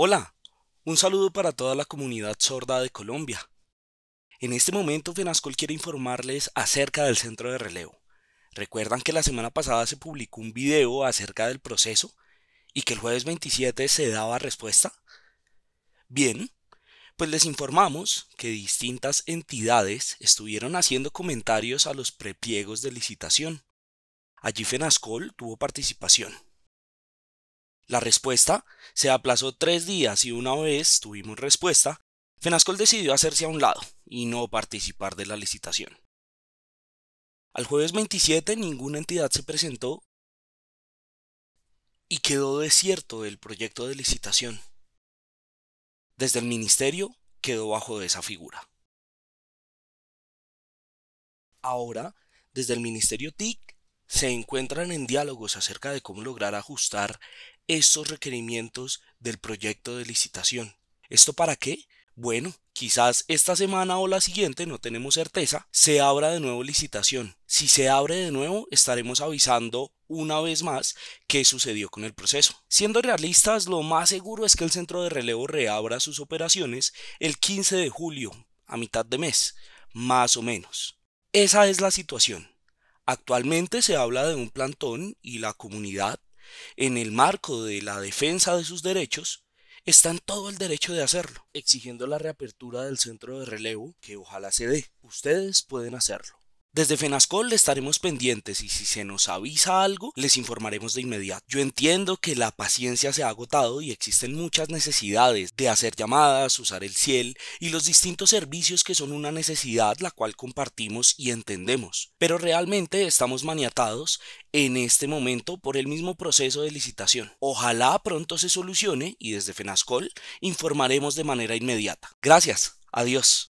Hola, un saludo para toda la comunidad sorda de Colombia. En este momento FENASCOL quiere informarles acerca del centro de relevo. Recuerdan que la semana pasada se publicó un video acerca del proceso y que el jueves 27 se daba respuesta. Bien, pues les informamos que distintas entidades estuvieron haciendo comentarios a los prepliegos de licitación. Allí FENASCOL tuvo participación la respuesta se aplazó tres días y una vez tuvimos respuesta, Fenascol decidió hacerse a un lado y no participar de la licitación. Al jueves 27 ninguna entidad se presentó y quedó desierto el proyecto de licitación. Desde el ministerio quedó bajo de esa figura. Ahora, desde el ministerio TIC se encuentran en diálogos acerca de cómo lograr ajustar estos requerimientos del proyecto de licitación. ¿Esto para qué? Bueno, quizás esta semana o la siguiente, no tenemos certeza, se abra de nuevo licitación. Si se abre de nuevo, estaremos avisando una vez más qué sucedió con el proceso. Siendo realistas, lo más seguro es que el centro de relevo reabra sus operaciones el 15 de julio, a mitad de mes, más o menos. Esa es la situación. Actualmente se habla de un plantón y la comunidad, en el marco de la defensa de sus derechos, está en todo el derecho de hacerlo, exigiendo la reapertura del centro de relevo que ojalá se dé. Ustedes pueden hacerlo. Desde FENASCOL estaremos pendientes y si se nos avisa algo, les informaremos de inmediato. Yo entiendo que la paciencia se ha agotado y existen muchas necesidades de hacer llamadas, usar el ciel y los distintos servicios que son una necesidad la cual compartimos y entendemos. Pero realmente estamos maniatados en este momento por el mismo proceso de licitación. Ojalá pronto se solucione y desde FENASCOL informaremos de manera inmediata. Gracias. Adiós.